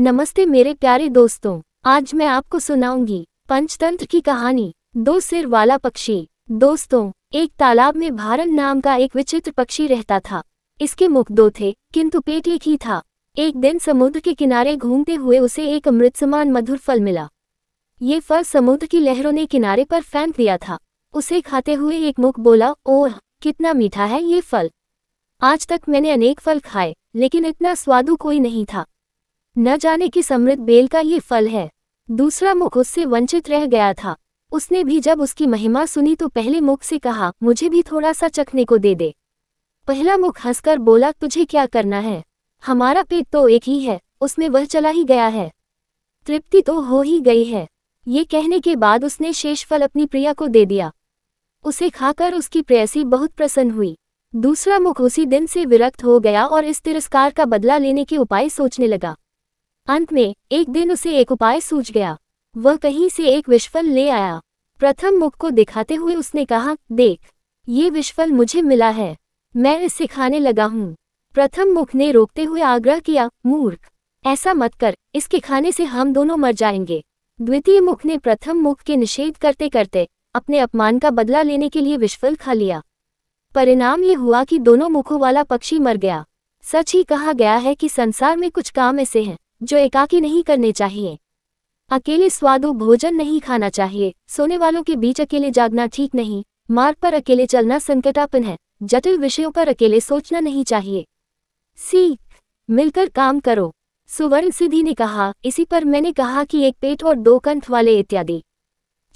नमस्ते मेरे प्यारे दोस्तों आज मैं आपको सुनाऊंगी पंचतंत्र की कहानी दो सिर वाला पक्षी दोस्तों एक तालाब में भारत नाम का एक विचित्र पक्षी रहता था इसके मुख दो थे किंतु पेट एक ही था एक दिन समुद्र के किनारे घूमते हुए उसे एक अमृत समान मधुर फल मिला ये फल समुद्र की लहरों ने किनारे पर फेंक दिया था उसे खाते हुए एक मुख बोला ओह कितना मीठा है ये फल आज तक मैंने अनेक फल खाए लेकिन इतना स्वादु कोई नहीं था न जाने की समृद्ध बेल का ये फल है दूसरा मुख उससे वंचित रह गया था उसने भी जब उसकी महिमा सुनी तो पहले मुख से कहा मुझे भी थोड़ा सा चखने को दे दे पहला मुख हंसकर बोला तुझे क्या करना है हमारा पेट तो एक ही है उसमें वह चला ही गया है तृप्ति तो हो ही गई है ये कहने के बाद उसने शेष फल अपनी प्रिया को दे दिया उसे खाकर उसकी प्रेयसी बहुत प्रसन्न हुई दूसरा मुख उसी दिन से विरक्त हो गया और इस तिरस्कार का बदला लेने के उपाय सोचने लगा अंत में एक दिन उसे एक उपाय सूझ गया वह कहीं से एक विश्वल ले आया प्रथम मुख को दिखाते हुए उसने कहा देख ये विश्वल मुझे मिला है मैं इसे खाने लगा हूँ प्रथम मुख ने रोकते हुए आग्रह किया मूर्ख ऐसा मत कर इसके खाने से हम दोनों मर जाएंगे द्वितीय मुख ने प्रथम मुख के निषेध करते करते अपने अपमान का बदला लेने के लिए विश्वल खा लिया परिणाम ये हुआ कि दोनों मुखों वाला पक्षी मर गया सच ही कहा गया है कि संसार में कुछ काम ऐसे हैं जो एकाकी नहीं करने चाहिए अकेले स्वादु भोजन नहीं खाना चाहिए सोने वालों के बीच अकेले जागना ठीक नहीं मार्ग पर अकेले चलना संकटापन है जटिल विषयों पर अकेले सोचना नहीं चाहिए सीख मिलकर काम करो सुवर्ण सिद्धि ने कहा इसी पर मैंने कहा कि एक पेट और दो कंठ वाले इत्यादि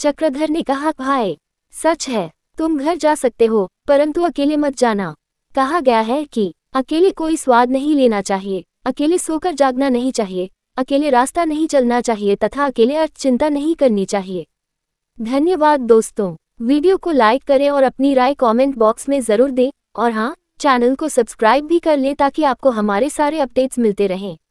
चक्रधर ने कहा भाई सच है तुम घर जा सकते हो परंतु अकेले मत जाना कहा गया है कि अकेले कोई स्वाद नहीं लेना चाहिए अकेले सोकर जागना नहीं चाहिए अकेले रास्ता नहीं चलना चाहिए तथा अकेले अर्थ चिंता नहीं करनी चाहिए धन्यवाद दोस्तों वीडियो को लाइक करें और अपनी राय कमेंट बॉक्स में ज़रूर दें और हाँ चैनल को सब्सक्राइब भी कर लें ताकि आपको हमारे सारे अपडेट्स मिलते रहें